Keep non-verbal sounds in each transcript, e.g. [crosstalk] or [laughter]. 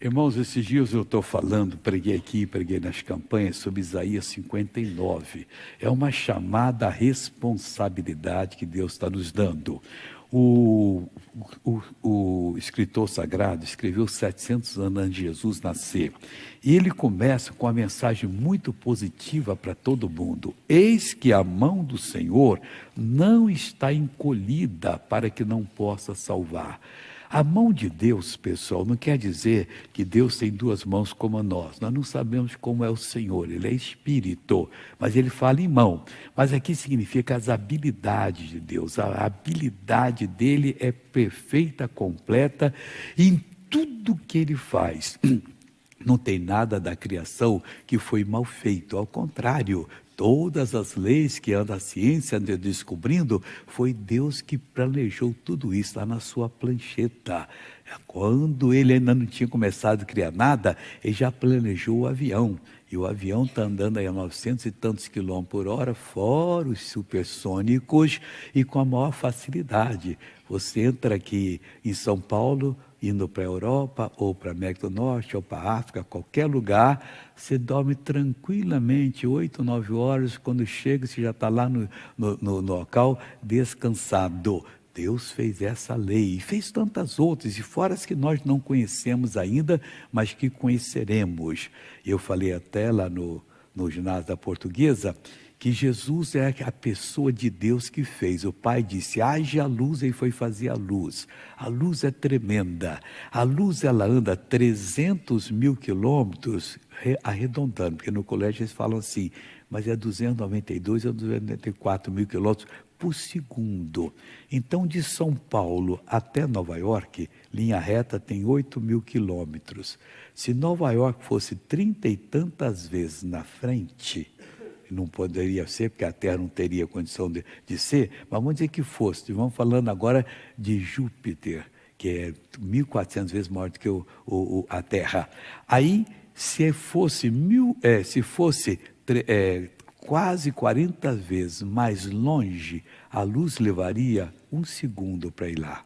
Irmãos, esses dias eu estou falando, preguei aqui, preguei nas campanhas sobre Isaías 59. É uma chamada à responsabilidade que Deus está nos dando. O, o, o, escritor sagrado escreveu 700 anos antes de Jesus nascer. E ele começa com uma mensagem muito positiva para todo mundo. Eis que a mão do Senhor não está encolhida para que não possa salvar a mão de Deus, pessoal, não quer dizer que Deus tem duas mãos como nós. Nós não sabemos como é o Senhor, ele é espírito, mas ele fala em mão. Mas aqui significa as habilidades de Deus. A habilidade dele é perfeita, completa em tudo que ele faz. [clears throat] Não tem nada da criação que foi mal feito, ao contrário, Todas as leis que anda a ciência descobrindo, foi Deus que planejou tudo isso lá na sua plancheta. É quando ele ainda não tinha começado a criar nada, ele já planejou o avião. E o avião está andando aí a 900 e tantos quilômetros por hora, fora os supersônicos, e com a maior facilidade. Você entra aqui em São Paulo, indo para a Europa ou para a América do Norte ou para a África, qualquer lugar, você dorme tranquilamente oito, nove horas, quando chega você já está lá no, no, no local descansado. Deus fez essa lei e fez tantas outras, e fora as que nós não conhecemos ainda, mas que conheceremos. Eu falei até lá no, no ginásio da portuguesa que Jesus é a pessoa de Deus que fez. O Pai disse: haja a luz e foi fazer a luz. A luz é tremenda. A luz ela anda 300 mil quilômetros, arredondando, porque no colégio eles falam assim, mas é 292 ou 294 mil quilômetros por segundo. Então, de São Paulo até Nova York, linha reta tem 8 mil quilômetros. Se Nova York fosse trinta e tantas vezes na frente, não poderia ser, porque a Terra não teria condição de, de ser, mas vamos dizer que fosse. Vamos falando agora de Júpiter, que é 1.400 vezes maior do que o, o, a Terra. Aí, se fosse, mil, é, se fosse é, quase 40 vezes mais longe, a luz levaria um segundo para ir lá.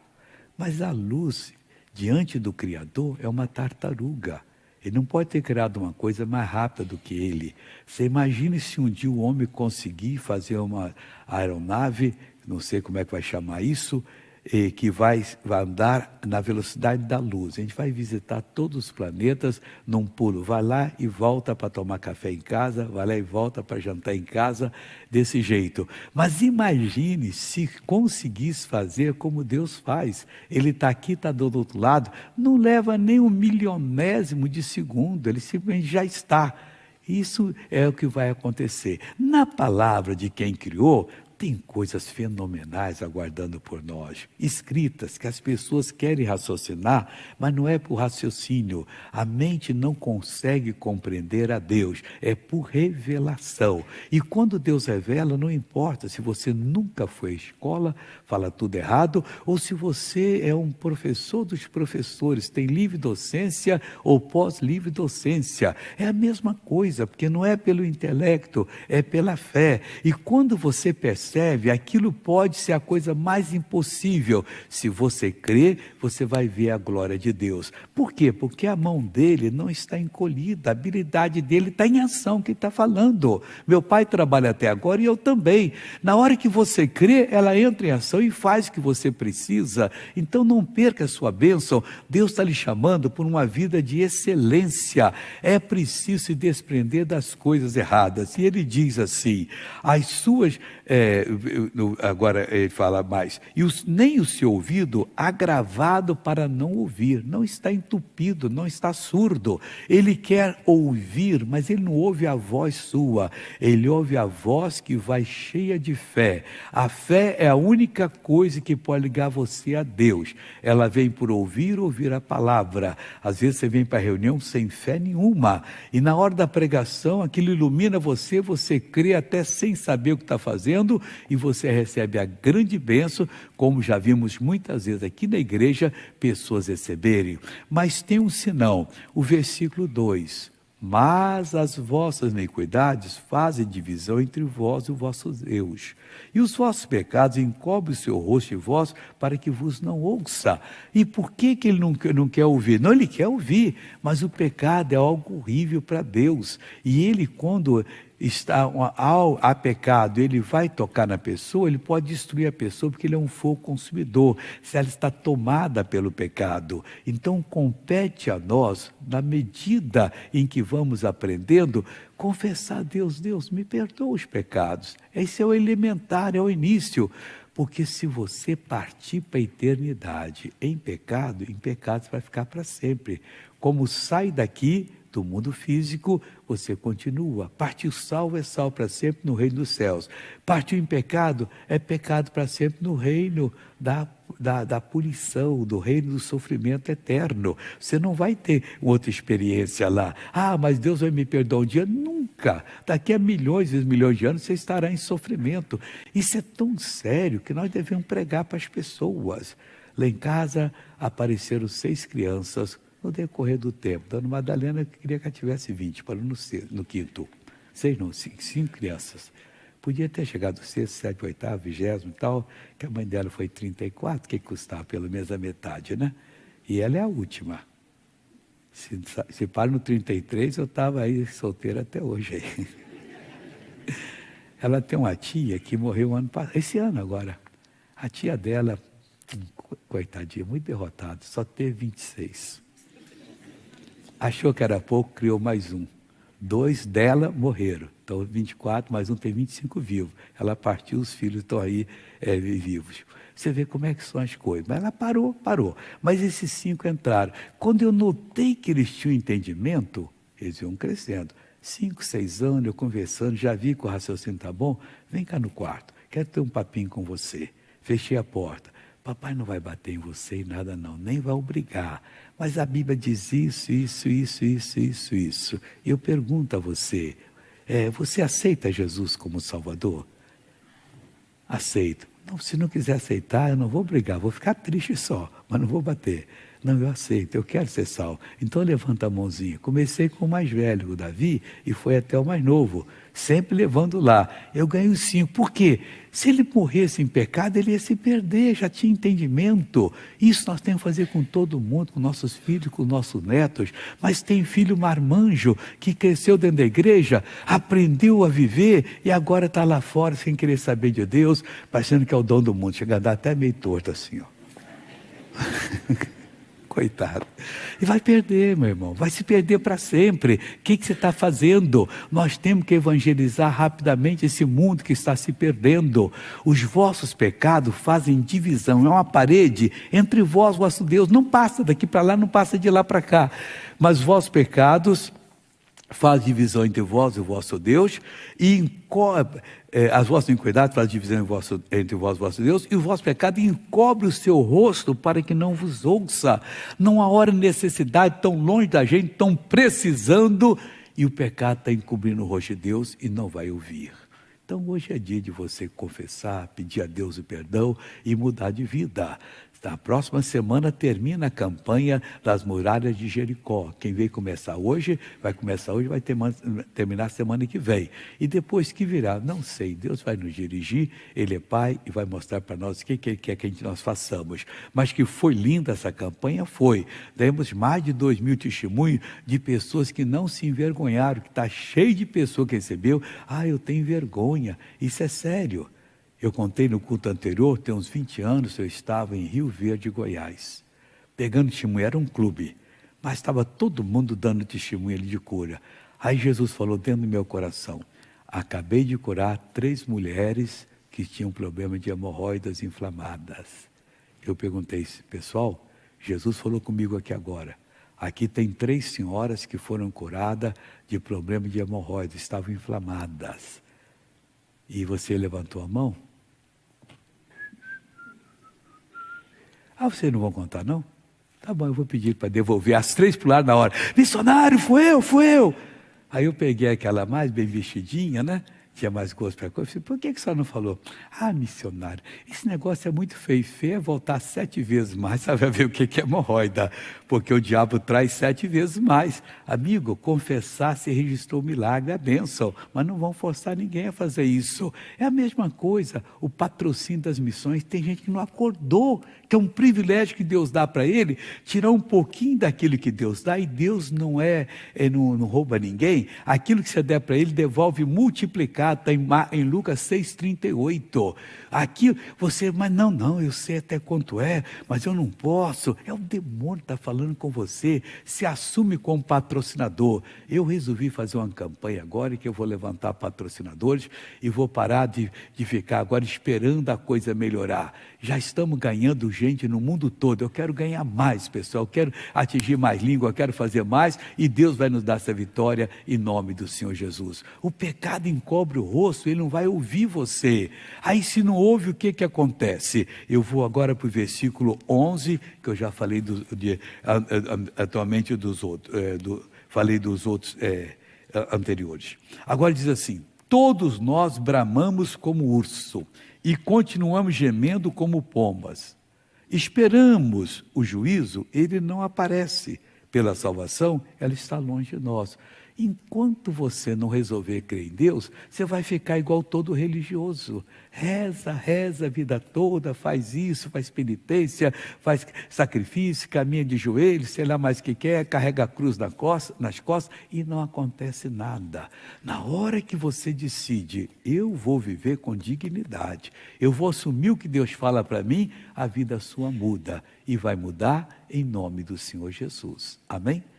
Mas a luz, diante do Criador, é uma tartaruga ele não pode ter criado uma coisa mais rápida do que ele. Você imagina se um dia o homem conseguir fazer uma aeronave, não sei como é que vai chamar isso, eh, que vai, vai andar na velocidade da luz. A gente vai visitar todos os planetas num pulo. Vai lá e volta para tomar café em casa, vai lá e volta para jantar em casa, desse jeito. Mas imagine se conseguisse fazer como Deus faz. Ele está aqui, está do outro lado, não leva nem um milionésimo de segundo, ele simplesmente já está. Isso é o que vai acontecer. Na palavra de quem criou, tem coisas fenomenais aguardando por nós, escritas que as pessoas querem raciocinar, mas não é por raciocínio. A mente não consegue compreender a Deus, é por revelação. E quando Deus revela, não importa se você nunca foi à escola, fala tudo errado, ou se você é um professor dos professores, tem livre docência ou pós-livre docência. É a mesma coisa, porque não é pelo intelecto, é pela fé. E quando você percebe, percebe, aquilo pode ser a coisa mais impossível. Se você crê, você vai ver a glória de Deus. Por quê? Porque a mão dele não está encolhida, a habilidade dele está em ação, que está falando. Meu pai trabalha até agora e eu também. Na hora que você crê, ela entra em ação e faz o que você precisa. Então não perca a sua bênção. Deus está lhe chamando por uma vida de excelência. É preciso se desprender das coisas erradas. E ele diz assim: as suas. É, é, agora ele fala mais, e os, nem o seu ouvido agravado para não ouvir, não está entupido, não está surdo. Ele quer ouvir, mas ele não ouve a voz sua, ele ouve a voz que vai cheia de fé. A fé é a única coisa que pode ligar você a Deus. Ela vem por ouvir, ouvir a palavra. Às vezes você vem para a reunião sem fé nenhuma, e na hora da pregação aquilo ilumina você, você crê até sem saber o que está fazendo e você recebe a grande bênção, como já vimos muitas vezes aqui na igreja pessoas receberem. Mas tem um sinal, o versículo 2. Mas as vossas iniquidades fazem divisão entre vós e os vossos deus E os vossos pecados encobrem o seu rosto em vós para que vos não ouça. E por que, que ele não, não quer ouvir? Não, ele quer ouvir, mas o pecado é algo horrível para Deus. E ele, quando está ao há pecado, ele vai tocar na pessoa, ele pode destruir a pessoa porque ele é um fogo consumidor, se ela está tomada pelo pecado. Então compete a nós, na medida em que vamos aprendendo, confessar a Deus, Deus, me perdoa os pecados. Esse é o elementar, é o início. Porque se você partir para a eternidade em pecado, em pecado você vai ficar para sempre. Como sai daqui, do mundo físico, você continua. Parte o salvo é salvo para sempre no reino dos céus. Parte em pecado é pecado para sempre no reino da, da, da punição, do reino do sofrimento eterno. Você não vai ter outra experiência lá. Ah, mas Deus vai me perdoar um dia? Nunca. Daqui a milhões e milhões de anos você estará em sofrimento. Isso é tão sério que nós devemos pregar para as pessoas. Lá em casa apareceram seis crianças no decorrer do tempo, Dona Madalena queria que ela tivesse 20, para no, no quinto. Seis não, cinco, cinco crianças. Podia ter chegado sexto, sétimo, oitavo, vigésimo e tal, que a mãe dela foi 34, que custava pelo menos a metade, né? E ela é a última. Se, se para no 33, eu estava aí solteira até hoje. Aí. [laughs] Ela tem uma tia que morreu ano passado, esse ano agora. A tia dela, coitadinha, muito derrotada, só teve 26 achou que era pouco, criou mais um. Dois dela morreram. Então, 24 mais um tem 25 vivos. Ela partiu, os filhos estão aí é, vivos. Você vê como é que são as coisas. Mas ela parou, parou. Mas esses cinco entraram. Quando eu notei que eles tinham entendimento, eles iam crescendo. Cinco, seis anos, eu conversando, já vi que o raciocínio está bom. Vem cá no quarto, quero ter um papinho com você. Fechei a porta. Papai não vai bater em você e nada não, nem vai obrigar. Mas a Bíblia diz isso, isso, isso, isso, isso, isso. E eu pergunto a você, é, você aceita Jesus como Salvador? Aceito. Não, se não quiser aceitar, eu não vou brigar, vou ficar triste só mas não vou bater. Não, eu aceito, eu quero ser salvo. Então levanta a mãozinha. Comecei com o mais velho, o Davi, e foi até o mais novo, sempre levando lá. Eu ganhei os cinco. Por quê? Se ele morresse em pecado, ele ia se perder, já tinha entendimento. Isso nós temos que fazer com todo mundo, com nossos filhos, com nossos netos. Mas tem filho marmanjo que cresceu dentro da igreja, aprendeu a viver e agora está lá fora sem querer saber de Deus, parecendo que é o dom do mundo. Chega a dar até meio torto assim, ó. [laughs] Coitado. E vai perder, meu irmão. Vai se perder para sempre. O que, que você está fazendo? Nós temos que evangelizar rapidamente esse mundo que está se perdendo. Os vossos pecados fazem divisão. É uma parede entre vós, vosso Deus. Não passa daqui para lá, não passa de lá para cá. Mas vossos pecados faz divisão entre vós e o vosso Deus, e encobre, eh, as vossas iniquidades faz divisão entre vós, entre vós e o vosso Deus, e o vosso pecado encobre o seu rosto para que não vos ouça. Não há hora necessidade tão longe da gente, tão precisando, e o pecado está encobrindo o rosto de Deus e não vai ouvir. Então hoje é dia de você confessar, pedir a Deus o perdão e mudar de vida. Na próxima semana termina a campanha das muralhas de Jericó. Quem veio começar hoje, vai começar hoje, vai ter, terminar semana que vem. E depois que virá, não sei, Deus vai nos dirigir, Ele é Pai e vai mostrar para nós o que, Ele quer que é nós façamos. Mas que foi linda essa campanha, foi. Demos mais de dois mil testemunhos de pessoas que não se envergonharam, que está cheio de pessoa que recebeu. Ah, eu tenho vergonha. Isso é sério. Eu contei no culto anterior, tem uns 20 anos, eu estava em Rio Verde, Goiás. Pegando testemunho, era um clube, mas estava todo mundo dando testemunho ali de cura. Aí Jesus falou dentro do meu coração: Acabei de curar três mulheres que tinham problema de hemorroidas inflamadas. Eu perguntei, pessoal, Jesus falou comigo aqui agora. Aqui tem três senhoras que foram curadas de problema de hemorroidas, estavam inflamadas. E você levantou a mão? Ah, vocês não vão contar, não? Tá bom, eu vou pedir para devolver as três lá na hora. Missionário, foi eu, foi eu. Aí eu peguei aquela mais bem vestidinha, né? tinha mais gosto para coisa. Por que, que só não falou? Ah, missionário, esse negócio é muito feio. Feio é voltar sete vezes mais, sabe [laughs] ver o que, que é hemorroida, porque o diabo traz sete vezes mais. Amigo, confessar se registrou o milagre, a é bênção, mas não vão forçar ninguém a fazer isso. É a mesma coisa, o patrocínio das missões, tem gente que não acordou, que é um privilégio que Deus dá para ele, tirar um pouquinho daquilo que Deus dá, e Deus não é, é não, não rouba ninguém, aquilo que você der para ele devolve multiplicado está em, em Lucas 6,38. Aqui você, mas não, não, eu sei até quanto é, mas eu não posso. É o demônio que está falando com você. Se assume como patrocinador. Eu resolvi fazer uma campanha agora que eu vou levantar patrocinadores e vou parar de, de ficar agora esperando a coisa melhorar já estamos ganhando gente no mundo todo. Eu quero ganhar mais, pessoal. Eu quero atingir mais língua, eu quero fazer mais. E Deus vai nos dar essa vitória em nome do Senhor Jesus. O pecado encobre o rosto, ele não vai ouvir você. Aí, se não ouve, o que, que acontece? Eu vou agora para o versículo 11, que eu já falei do, de, atualmente dos outros. É, do, falei dos outros é, anteriores. Agora diz assim: todos nós bramamos como urso e continuamos gemendo como pombas. Esperamos o juízo, ele não aparece. Pela salvação, ela está longe de nós. Enquanto você não resolver crer em Deus, você vai ficar igual todo religioso. Reza, reza a vida toda, faz isso, faz penitência, faz sacrifício, caminha de joelhos, sei lá mais o que quer, carrega a cruz na costa, nas costas e não acontece nada. Na hora que você decide, eu vou viver com dignidade, eu vou assumir o que Deus fala para mim, a vida sua muda e vai mudar em nome do Senhor Jesus. Amém?